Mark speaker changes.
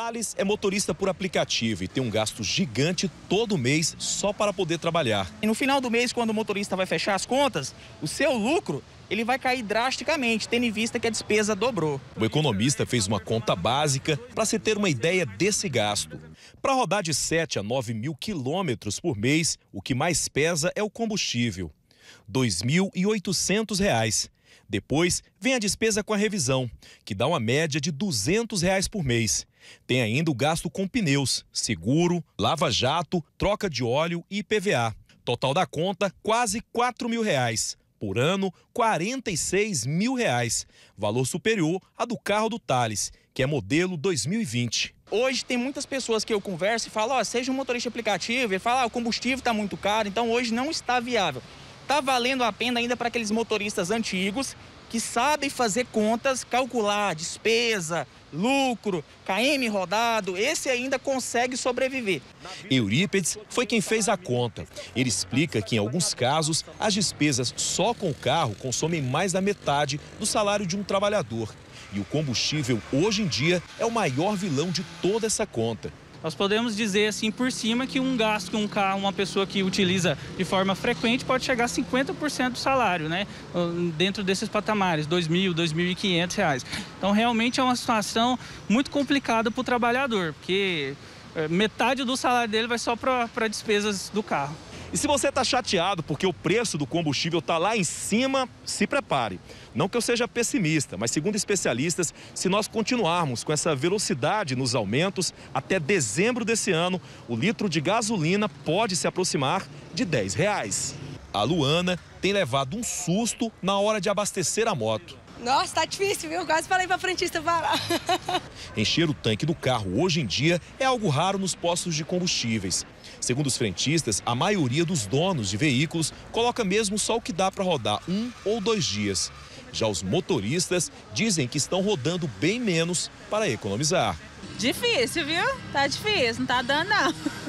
Speaker 1: Thales é motorista por aplicativo e tem um gasto gigante todo mês só para poder trabalhar.
Speaker 2: E no final do mês, quando o motorista vai fechar as contas, o seu lucro ele vai cair drasticamente, tendo em vista que a despesa dobrou.
Speaker 1: O economista fez uma conta básica para se ter uma ideia desse gasto. Para rodar de 7 a 9 mil quilômetros por mês, o que mais pesa é o combustível. R$ 2.800. Depois vem a despesa com a revisão, que dá uma média de R$ 200 reais por mês. Tem ainda o gasto com pneus, seguro, lava-jato, troca de óleo e IPVA. Total da conta, quase R$ mil reais. Por ano, 46 mil reais. Valor superior a do carro do Thales, que é modelo 2020.
Speaker 2: Hoje tem muitas pessoas que eu converso e falo, oh, seja um motorista aplicativo, e fala, ah, o combustível está muito caro, então hoje não está viável. Está valendo a pena ainda para aqueles motoristas antigos que sabem fazer contas, calcular despesa, lucro, KM rodado, esse ainda consegue sobreviver.
Speaker 1: Eurípedes foi quem fez a conta. Ele explica que, em alguns casos, as despesas só com o carro consomem mais da metade do salário de um trabalhador. E o combustível, hoje em dia, é o maior vilão de toda essa conta.
Speaker 3: Nós podemos dizer assim por cima que um gasto que um carro, uma pessoa que utiliza de forma frequente pode chegar a 50% do salário, né? Dentro desses patamares, R$ 2.000, R$ 2.500. Então realmente é uma situação muito complicada para o trabalhador, porque eh, metade do salário dele vai só para despesas do carro.
Speaker 1: E se você está chateado porque o preço do combustível está lá em cima, se prepare. Não que eu seja pessimista, mas segundo especialistas, se nós continuarmos com essa velocidade nos aumentos, até dezembro desse ano, o litro de gasolina pode se aproximar de 10 reais. A Luana tem levado um susto na hora de abastecer a moto. Nossa, tá difícil, viu? Quase falei pra frentista parar. Encher o tanque do carro hoje em dia é algo raro nos postos de combustíveis. Segundo os frentistas, a maioria dos donos de veículos coloca mesmo só o que dá para rodar um ou dois dias. Já os motoristas dizem que estão rodando bem menos para economizar.
Speaker 3: Difícil, viu? Tá difícil, não tá dando não.